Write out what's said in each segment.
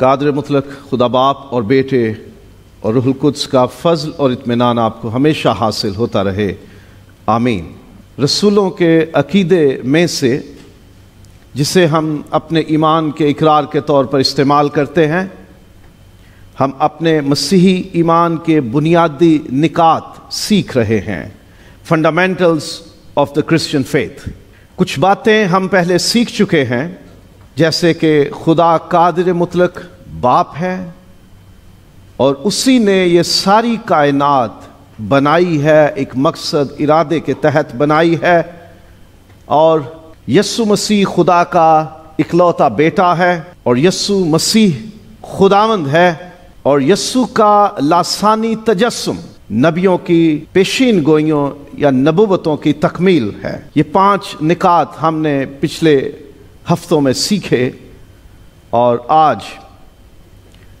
कादर खुदा बाप और बेटे और रुहलकुद्स का फजल और इतमान आपको हमेशा हासिल होता रहे आमीन रसूलों के अकीदे में से जिसे हम अपने ईमान के इकरार के तौर पर इस्तेमाल करते हैं हम अपने मसीही ईमान के बुनियादी निकात सीख रहे हैं fundamentals of the Christian faith कुछ बातें हम पहले सीख चुके हैं जैसे कि खुदा कादिर मुतलक बाप है और उसी ने ये सारी कायनात बनाई है एक मकसद इरादे के तहत बनाई है और यस्सु मसीह खुदा का इकलौता बेटा है और यस्सु मसीह खुदावंद है और यस्सु का लासानी तजस्म नबियों की पेशीन गोइयों या नबूबतों की तकमील है ये पांच निकात हमने पिछले हफ्तों में सीखे और आज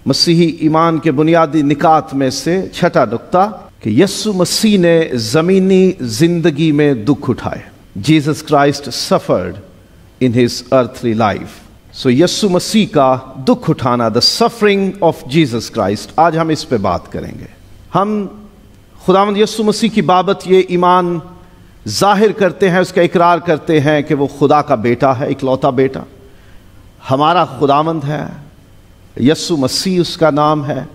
मसीही ईमान के बुनियादी निकात में से छठा नुकता कि यस्सु मसीह ने ज़मीनी जिंदगी में दुख उठाए Jesus Christ suffered in his earthly life so Yesu Masih का दुख उठाना the suffering of Jesus Christ आज हम इस पे बात करेंगे हम खुदावंद यस्सु मसीह की बाबत ये ईमान जाहिर करते हैं उसका इकरार करते हैं कि वो खुदा का बेटा है इकलौता बेटा हमारा खुदावंद है यसु मसीह उसका नाम है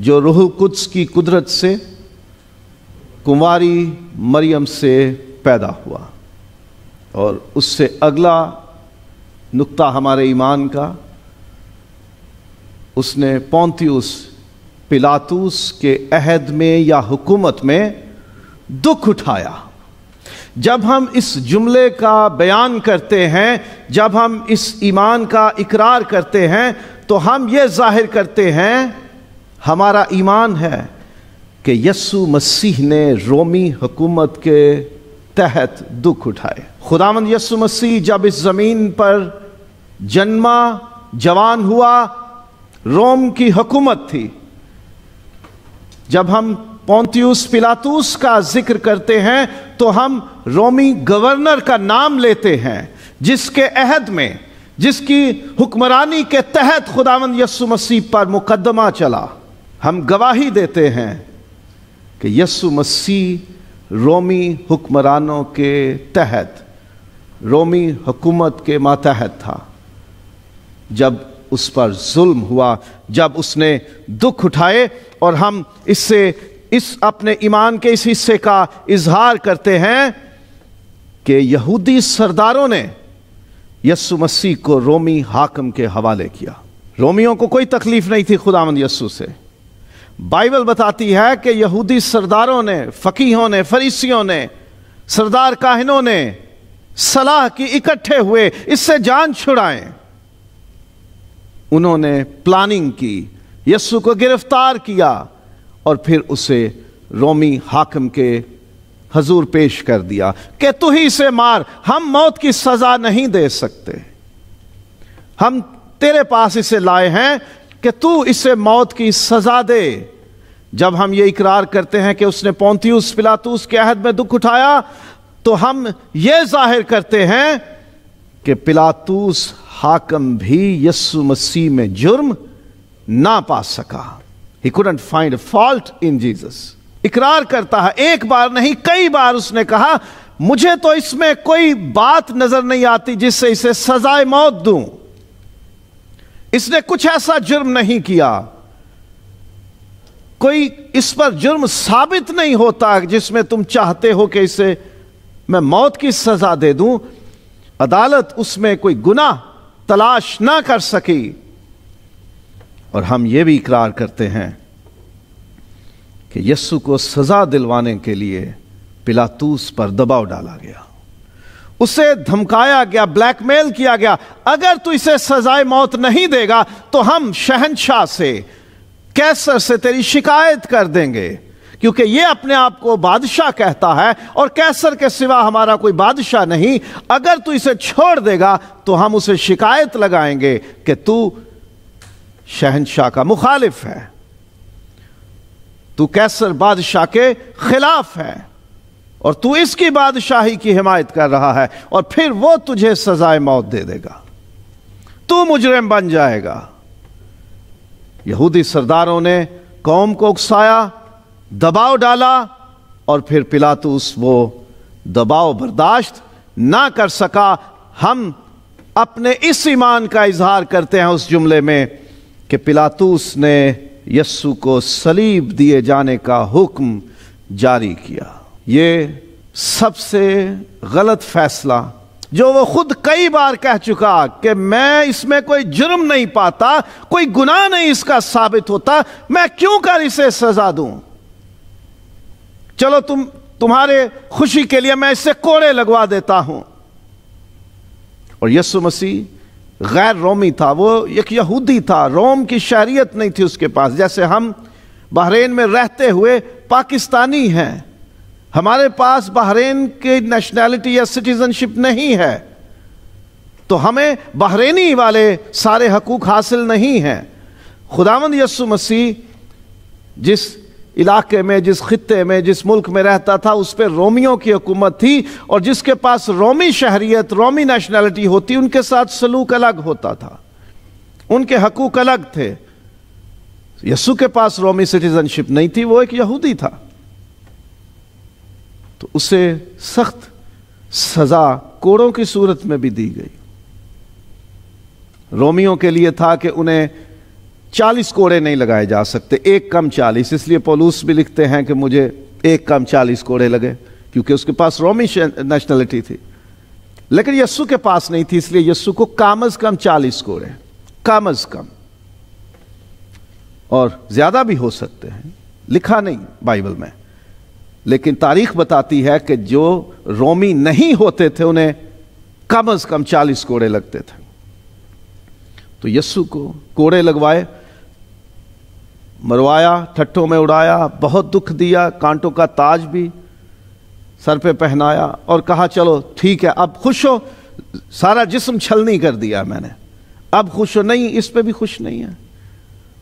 जो रूह कुद्स की कुदरत से कुमारी मरियम से पैदा हुआ और उससे अगला नुक्ता हमारे ईमान का उसने पौंतियुस पिलातूस के अहद में या हुकूमत में दुख उठाया जब हम इस जुमले का बयान करते हैं जब हम इस ईमान का इकरार करते हैं तो हम ये जाहिर करते हैं हमारा ईमान है कि यस्सु मसीह ने रोमी हुकूमत के तहत दुख उठाए खुदामंद यस्सु मसीह जब इस ज़मीन पर जन्मा जवान हुआ रोम की हुकूमत थी जब हम पोंतीस पिलातूस का जिक्र करते हैं तो हम रोमी गवर्नर का नाम लेते हैं जिसके अहद में जिसकी हुक्मरानी के तहत खुदावंद यस्सु मसीह पर मुकदमा चला हम गवाही देते हैं कि यस्सु मसीह रोमी हुक्मरानों के तहत रोमी हुकूमत के मातहत था जब उस पर जुल्म हुआ जब उसने दुख उठाए और हम इससे इस अपने ईमान के इस हिस्से का इजहार करते हैं कि यहूदी सरदारों ने यस्सु मसीह को रोमी हाकम के हवाले किया रोमियों को कोई तकलीफ नहीं थी खुदामंद यस्सु से बाइबल बताती है कि यहूदी सरदारों ने फकीहों ने फरीसियों ने सरदार काहिनों ने सलाह की इकट्ठे हुए इससे जान छुड़ाए उन्होंने प्लानिंग की यस्सु को गिरफ्तार किया और फिर उसे रोमी हाकम के हजूर पेश कर दिया कि तू ही से मार हम मौत की सजा नहीं दे सकते हम तेरे पास इसे लाए हैं कि तू इसे मौत की सजा दे जब हम ये इकरार करते हैं कि उसने पिला पिलातूस के अहद में दुख उठाया तो हम ये जाहिर करते हैं कि पिलातूस हाकम भी यस्सु मसीह में जुर्म ना पा सका ही couldn't find fault in Jesus इकरार करता है एक बार नहीं कई बार उसने कहा मुझे तो इसमें कोई बात नजर नहीं आती जिससे इसे सजाए मौत दूं इसने कुछ ऐसा जुर्म नहीं किया कोई इस पर जुर्म साबित नहीं होता जिसमें तुम चाहते हो कि इसे मैं मौत की सजा दे दूं अदालत उसमें कोई गुनाह तलाश ना कर सकी और हम यह भी इकरार करते हैं कि यस्सु को सजा दिलवाने के लिए पिलातूस पर दबाव डाला गया उसे धमकाया गया ब्लैकमेल किया गया अगर तू इसे सजाए मौत नहीं देगा तो हम शहनशाह से कैसर से तेरी शिकायत कर देंगे क्योंकि ये अपने आप को बादशाह कहता है और कैसर के सिवा हमारा कोई बादशाह नहीं अगर तू इसे छोड़ देगा तो हम उसे शिकायत लगाएंगे कि तू शहनशाह का मुखालिफ है तू कैसर बादशाह के खिलाफ है और तू इसकी बादशाही की हिमायत कर रहा है और फिर वो तुझे सजाए मौत दे देगा तू मुजरिम बन जाएगा यहूदी सरदारों ने कौम को उकसाया दबाव डाला और फिर पिलातूस वो दबाव बर्दाश्त ना कर सका हम अपने इस ईमान का इजहार करते हैं उस जुमले में कि पिलातूस ने यस्सु को सलीब दिए जाने का हुक्म जारी किया ये सबसे गलत फैसला जो वो खुद कई बार कह चुका कि मैं इसमें कोई जुर्म नहीं पाता कोई गुनाह नहीं इसका साबित होता मैं क्यों कर इसे सजा दूं चलो तुम तुम्हारे खुशी के लिए मैं इससे कोड़े लगवा देता हूं और यसु मसीह गैर रोमी था वो एक यहूदी था रोम की शहरीत नहीं थी उसके पास जैसे हम बहरीन में रहते हुए पाकिस्तानी हैं हमारे पास बहरीन की नेशनैलिटी या सिटीजनशिप नहीं है तो हमें बहरीनी वाले सारे हकूक हासिल नहीं हैं खुदावंद यसु मसीह जिस इलाके में जिस खत्े में जिस मुल्क में रहता था उस पर रोमियों की हुकूमत थी और जिसके पास रोमी शहरीत रोमी नेशनैलिटी होती उनके साथ सलूक अलग होता था उनके हकूक अलग थे यसु के पास रोमी सिटीजनशिप नहीं थी वो एक यहूदी था तो उसे सख्त सजा कोड़ों की सूरत में भी दी गई रोमियों के लिए था कि उन्हें चालीस कोड़े नहीं लगाए जा सकते एक कम चालीस इसलिए पोलूस भी लिखते हैं कि मुझे एक कम चालीस कोड़े लगे क्योंकि उसके पास रोमी नेशनलिटी थी लेकिन यस्सु के पास नहीं थी इसलिए यस्सु को कम अज कम चालीस कोड़े कम अज कम और ज्यादा भी हो सकते हैं लिखा नहीं बाइबल में लेकिन तारीख बताती है कि जो रोमी नहीं होते थे उन्हें कम अज कम चालीस कोड़े लगते थे तो यस्सु को कोड़े लगवाए मरवाया ठट्ठों में उड़ाया बहुत दुख दिया कांटों का ताज भी सर पे पहनाया और कहा चलो ठीक है अब खुश हो सारा जिस्म छलनी कर दिया मैंने अब खुश हो नहीं इस पे भी खुश नहीं है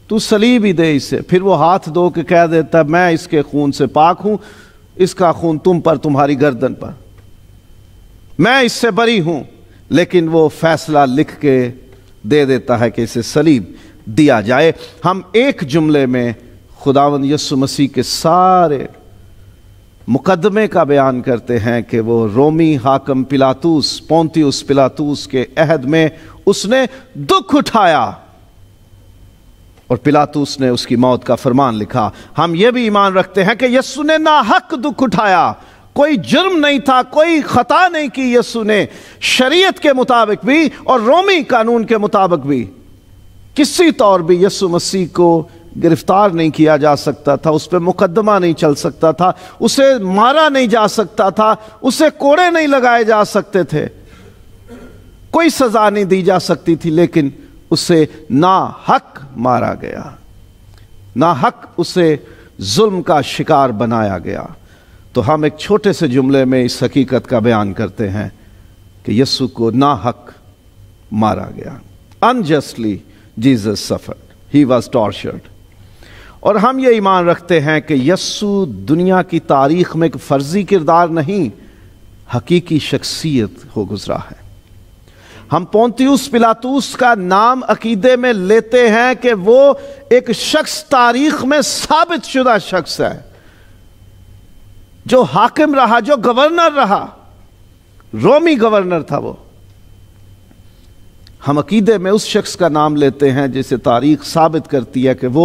तू सलीब ही दे इसे फिर वो हाथ धो के कह देता मैं इसके खून से पाक हूं इसका खून तुम पर तुम्हारी गर्दन पर मैं इससे बरी हूं लेकिन वो फैसला लिख के दे देता है कि इसे सलीब दिया जाए हम एक जुमले में खुदावन यसु मसीह के सारे मुकदमे का बयान करते हैं कि वो रोमी हाकम पिलातूस उस पिलातूस के अहद में उसने दुख उठाया और पिलातूस ने उसकी मौत का फरमान लिखा हम यह भी ईमान रखते हैं कि यस्सु ने ना हक दुख उठाया कोई जुर्म नहीं था कोई खता नहीं की यस्सु ने शरीयत के मुताबिक भी और रोमी कानून के मुताबिक भी किसी तौर भी यसु मसीह को गिरफ्तार नहीं किया जा सकता था उस पर मुकदमा नहीं चल सकता था उसे मारा नहीं जा सकता था उसे कोड़े नहीं लगाए जा सकते थे कोई सजा नहीं दी जा सकती थी लेकिन उसे ना हक मारा गया ना हक उसे जुल्म का शिकार बनाया गया तो हम एक छोटे से जुमले में इस हकीकत का बयान करते हैं कि यस्सु को ना हक मारा गया unjustly Jesus suffer he was tortured और हम ये ईमान रखते हैं कि यस्सु दुनिया की तारीख में एक फर्जी किरदार नहीं हकीकी शख्सियत हो गुजरा है हम पोंतीस पिलातूस का नाम अकीदे में लेते हैं कि वो एक शख्स तारीख में साबित शुदा शख्स है जो हाकिम रहा जो गवर्नर रहा रोमी गवर्नर था वो हम अकीदे में उस शख्स का नाम लेते हैं जिसे तारीख साबित करती है कि वो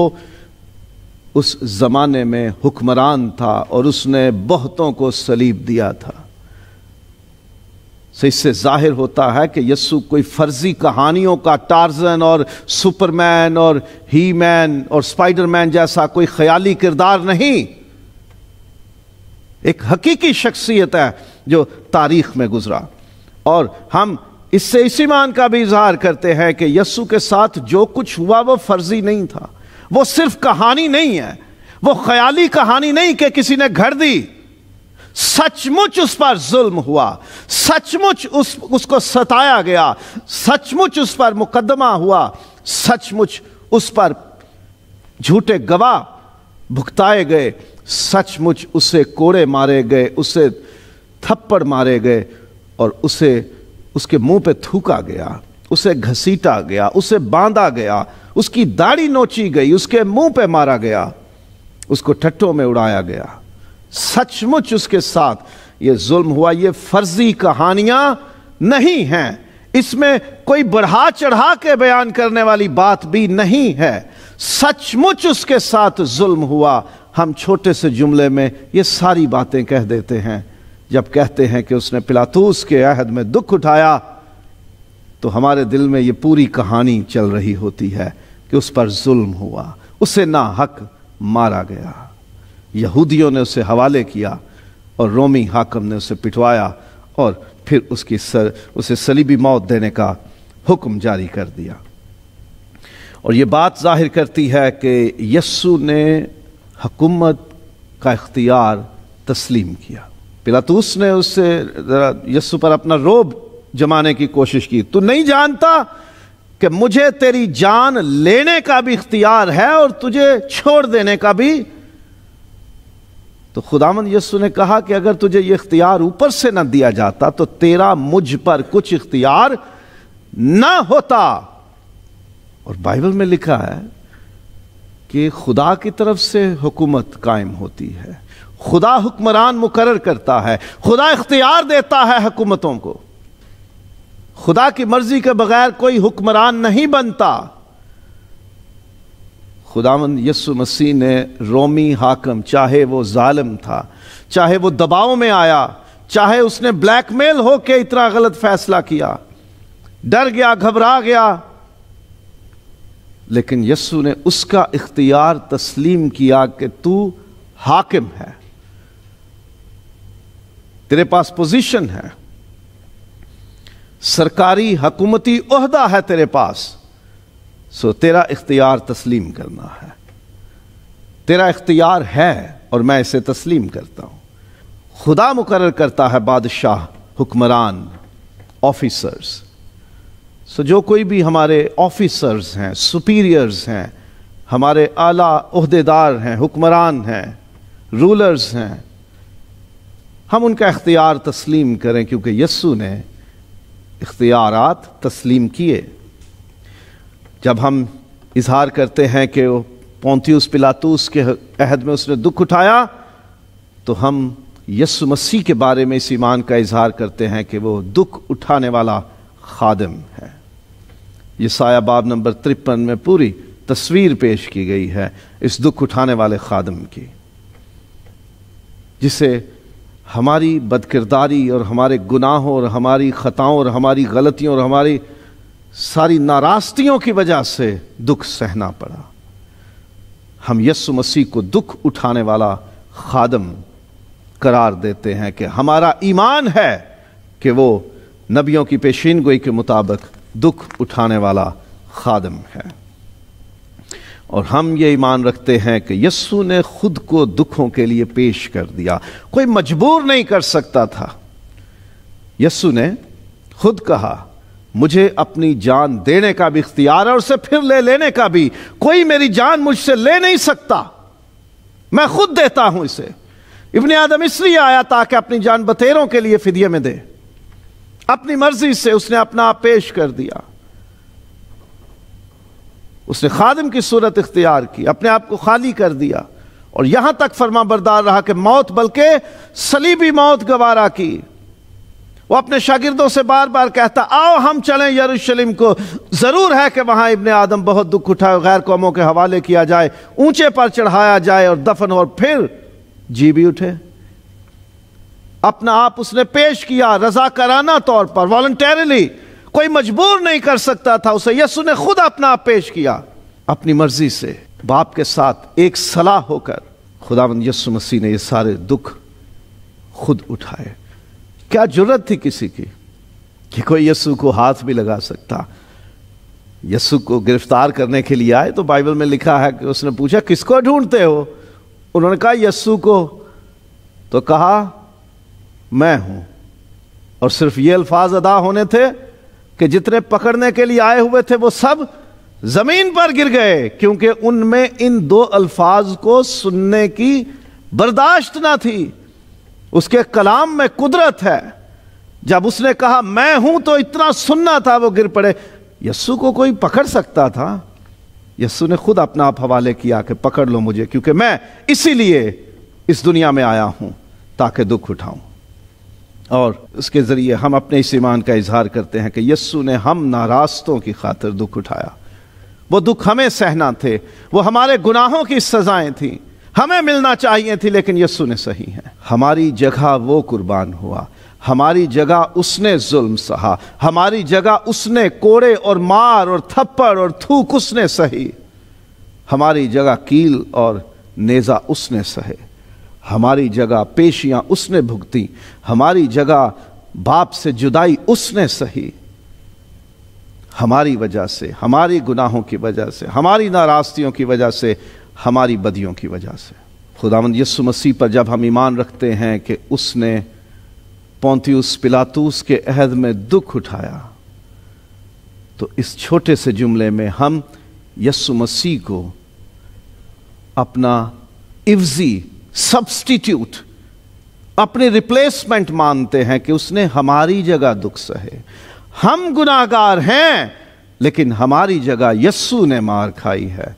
उस ज़माने में हुक्मरान था और उसने बहुतों को सलीब दिया था से तो इससे जाहिर होता है कि यस्सु कोई फर्जी कहानियों का टार्जन और सुपरमैन और ही मैन और स्पाइडरमैन जैसा कोई ख्याली किरदार नहीं एक हकीकी शख्सियत है जो तारीख में गुजरा और हम इससे इसी मान का भी इजहार करते हैं कि यस्सु के साथ जो कुछ हुआ वो फर्जी नहीं था वो सिर्फ कहानी नहीं है वो ख्याली कहानी नहीं कि किसी ने घर दी सचमुच उस पर जुल्म हुआ सचमुच उस उसको सताया गया सचमुच उस पर मुकदमा हुआ सचमुच उस पर झूठे गवाह भुगताए गए सचमुच उसे कोड़े मारे गए उसे थप्पड़ मारे गए और उसे उसके मुंह पे थूका गया उसे घसीटा गया उसे बांधा गया उसकी दाढ़ी नोची गई उसके मुंह पे मारा गया उसको ठट्टों में उड़ाया गया सचमुच उसके साथ ये जुल्म हुआ ये फर्जी कहानियां नहीं हैं इसमें कोई बढ़ा चढ़ा के बयान करने वाली बात भी नहीं है सचमुच उसके साथ जुल्म हुआ हम छोटे से जुमले में ये सारी बातें कह देते हैं जब कहते हैं कि उसने पिलातूस के अहद में दुख उठाया तो हमारे दिल में ये पूरी कहानी चल रही होती है कि उस पर जुल्म हुआ उसे ना हक मारा गया यहूदियों ने उसे हवाले किया और रोमी हाकम ने उसे पिटवाया और फिर उसकी सर, उसे सलीबी मौत देने का हुक्म जारी कर दिया और ये बात जाहिर करती है कि यस्सु ने हकूमत का इख्तियार तस्लीम किया पिलातूस ने उससे जरा यस्सु पर अपना रोब जमाने की कोशिश की तू नहीं जानता कि मुझे तेरी जान लेने का भी इख्तियार है और तुझे छोड़ देने का भी तो खुदामंद यस्सु ने कहा कि अगर तुझे ये इख्तियार ऊपर से ना दिया जाता तो तेरा मुझ पर कुछ इख्तियार ना होता और बाइबल में लिखा है कि खुदा की तरफ से हुकूमत कायम होती है खुदा हुक्मरान मुकर करता है खुदा इख्तियार देता है हुकूमतों को खुदा की मर्जी के बगैर कोई हुक्मरान नहीं बनता खुदा यसु मसीह ने रोमी हाकम चाहे वो जालिम था चाहे वो दबाव में आया चाहे उसने ब्लैकमेल होके इतना गलत फैसला किया डर गया घबरा गया लेकिन यस्सु ने उसका इख्तियार तस्लीम किया कि तू हाकिम है तेरे पास पोजीशन है सरकारी हकूमती ओहदा है तेरे पास सो तेरा इख्तियार तस्लीम करना है तेरा इख्तियार है और मैं इसे तस्लीम करता हूं खुदा मुकर करता है बादशाह हुक्मरान ऑफिसर्स सो जो कोई भी हमारे ऑफिसर्स हैं सुपीरियर्स हैं हमारे आला अहदेदार हैं हुक्मरान हैं रूलर्स हैं हम उनका इख्तियार तस्लीम करें क्योंकि यस्सु ने इख्तियार तस्लीम किए जब हम इजहार करते हैं कि पोंतियस पिलातूस के अहद में उसने दुख उठाया तो हम यस्सु मसीह के बारे में इस ईमान का इजहार करते हैं कि वो दुख उठाने वाला खादम है ये साया बाब नंबर तिरपन में पूरी तस्वीर पेश की गई है इस दुख उठाने वाले खादम की जिसे हमारी बदकिरदारी और हमारे गुनाहों और हमारी ख़ताओं और हमारी गलतियों और हमारी सारी नाराज़गियों की वजह से दुख सहना पड़ा हम यस्सु मसीह को दुख उठाने वाला खादम करार देते हैं कि हमारा ईमान है कि वो नबियों की पेशीन गोई के मुताबिक दुख उठाने वाला खादम है और हम ये ईमान रखते हैं कि यस्सु ने खुद को दुखों के लिए पेश कर दिया कोई मजबूर नहीं कर सकता था यस्सु ने खुद कहा मुझे अपनी जान देने का भी इख्तियार है और उसे फिर ले लेने का भी कोई मेरी जान मुझसे ले नहीं सकता मैं खुद देता हूं इसे इबन आदम इसलिए आया ताकि अपनी जान बतेरों के लिए फिदिये में दे अपनी मर्जी से उसने अपना आप पेश कर दिया उसने खादम की सूरत इख्तियार की अपने आप को खाली कर दिया और यहां तक फर्मा बरदार रहा कि मौत बल्कि सलीबी मौत गवारा की वो अपने शागिर्दों से बार बार कहता आओ हम चलें यरूशलेम को ज़रूर है कि वहां इबन आदम बहुत दुख उठाए गैर कौमों के हवाले किया जाए ऊंचे पर चढ़ाया जाए और दफन और फिर जी भी उठे अपना आप उसने पेश किया रजा कराना तौर पर वॉल्टरली कोई मजबूर नहीं कर सकता था उसे यसु ने खुद अपना आप पेश किया अपनी मर्जी से बाप के साथ एक सलाह होकर खुदावंद यसु मसीह ने ये सारे दुख खुद उठाए क्या जरूरत थी किसी की कि कोई यसु को हाथ भी लगा सकता यसु को गिरफ्तार करने के लिए आए तो बाइबल में लिखा है कि उसने पूछा किसको ढूंढते हो उन्होंने कहा यसु को तो कहा मैं हूं और सिर्फ ये अल्फाज अदा होने थे कि जितने पकड़ने के लिए आए हुए थे वो सब जमीन पर गिर गए क्योंकि उनमें इन दो अल्फाज को सुनने की बर्दाश्त ना थी उसके कलाम में कुदरत है जब उसने कहा मैं हूं तो इतना सुनना था वो गिर पड़े यस्सु को कोई पकड़ सकता था यस्सु ने खुद अपना आप हवाले किया कि पकड़ लो मुझे क्योंकि मैं इसीलिए इस दुनिया में आया हूं ताकि दुख उठाऊं और उसके ज़रिए हम अपने इस ईमान का इजहार करते हैं कि यस्सु ने हम नारास्तों की खातिर दुख उठाया वो दुख हमें सहना थे वो हमारे गुनाहों की सजाएं थीं हमें मिलना चाहिए थी लेकिन यस्सु ने सही है हमारी जगह वो कुर्बान हुआ हमारी जगह उसने जुल्म सहा हमारी जगह उसने कोड़े और मार और थप्पड़ और थूक उसने सही हमारी जगह कील और नेज़ा उसने सहे हमारी जगह पेशियां उसने भुगती हमारी जगह बाप से जुदाई उसने सही हमारी वजह से हमारी गुनाहों की वजह से हमारी नाराजगियों की वजह से हमारी बदियों की वजह से खुदावंद यस्सु मसीह पर जब हम ईमान रखते हैं कि उसने पौंतीस पिलातूस के अहद में दुख उठाया तो इस छोटे से जुमले में हम यस्सु मसीह को अपना इफ्जी सब्स्टिट्यूट अपने रिप्लेसमेंट मानते हैं कि उसने हमारी जगह दुख सहे हम गुनाहगार हैं लेकिन हमारी जगह यस्सु ने मार खाई है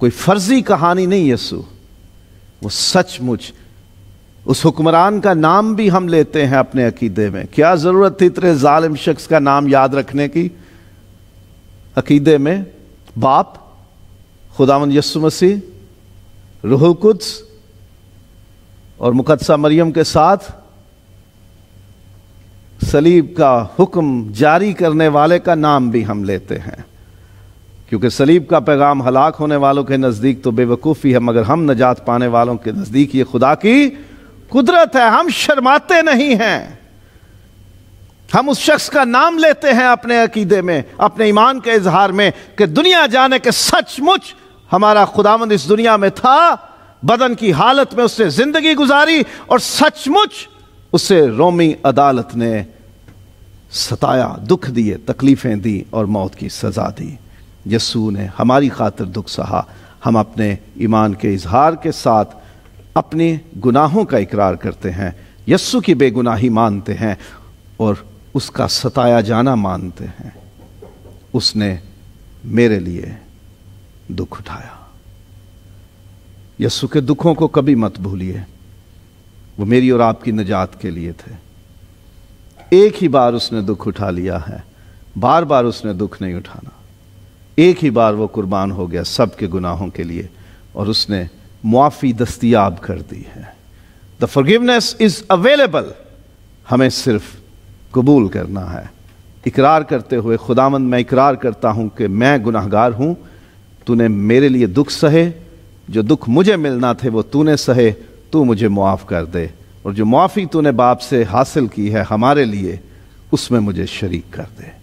कोई फर्जी कहानी नहीं यस्सु वो सचमुच उस हुक्मरान का नाम भी हम लेते हैं अपने अकीदे में क्या जरूरत थी इतने जालिम शख्स का नाम याद रखने की अकीदे में बाप खुदावन यस्सु मसीह रूह कुद्स और मुकदसा मरियम के साथ सलीब का हुक्म जारी करने वाले का नाम भी हम लेते हैं क्योंकि सलीब का पैगाम हलाक होने वालों के नज़दीक तो बेवकूफ़ी है मगर हम नजात पाने वालों के नज़दीक ये खुदा की कुदरत है हम शर्माते नहीं हैं हम उस शख्स का नाम लेते हैं अपने अकीदे में अपने ईमान के इजहार में कि दुनिया जाने के सचमुच हमारा खुदामंद इस दुनिया में था बदन की हालत में उसने जिंदगी गुजारी और सचमुच उसे रोमी अदालत ने सताया दुख दिए तकलीफें दी और मौत की सजा दी यसू ने हमारी खातिर दुख सहा हम अपने ईमान के इजहार के साथ अपने गुनाहों का इकरार करते हैं यस्सु की बेगुनाही मानते हैं और उसका सताया जाना मानते हैं उसने मेरे लिए दुख उठाया यस्सु के दुखों को कभी मत भूलिए वो मेरी और आपकी निजात के लिए थे एक ही बार उसने दुख उठा लिया है बार बार उसने दुख नहीं उठाना एक ही बार वो कुर्बान हो गया सबके गुनाहों के लिए और उसने मुआफ़ी दस्तियाब कर दी है द फॉरगिवनेस इज अवेलेबल हमें सिर्फ कबूल करना है इकरार करते हुए खुदामंद मैं इकरार करता हूं कि मैं गुनाहगार हूं तूने मेरे लिए दुख सहे जो दुख मुझे मिलना थे वो तूने सहे तू मुझे मुआफ़ कर दे और जो मुआफ़ी तूने बाप से हासिल की है हमारे लिए उसमें मुझे शरीक कर दे